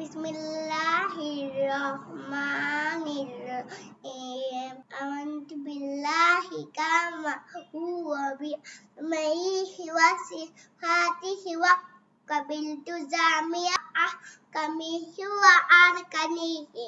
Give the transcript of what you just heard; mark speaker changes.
Speaker 1: Bismillahirrahmanirrahim. Amantu billahi kama huwa bi maihi wa sifatihi wa kabiltu zamia ahkamihi wa arkanihi.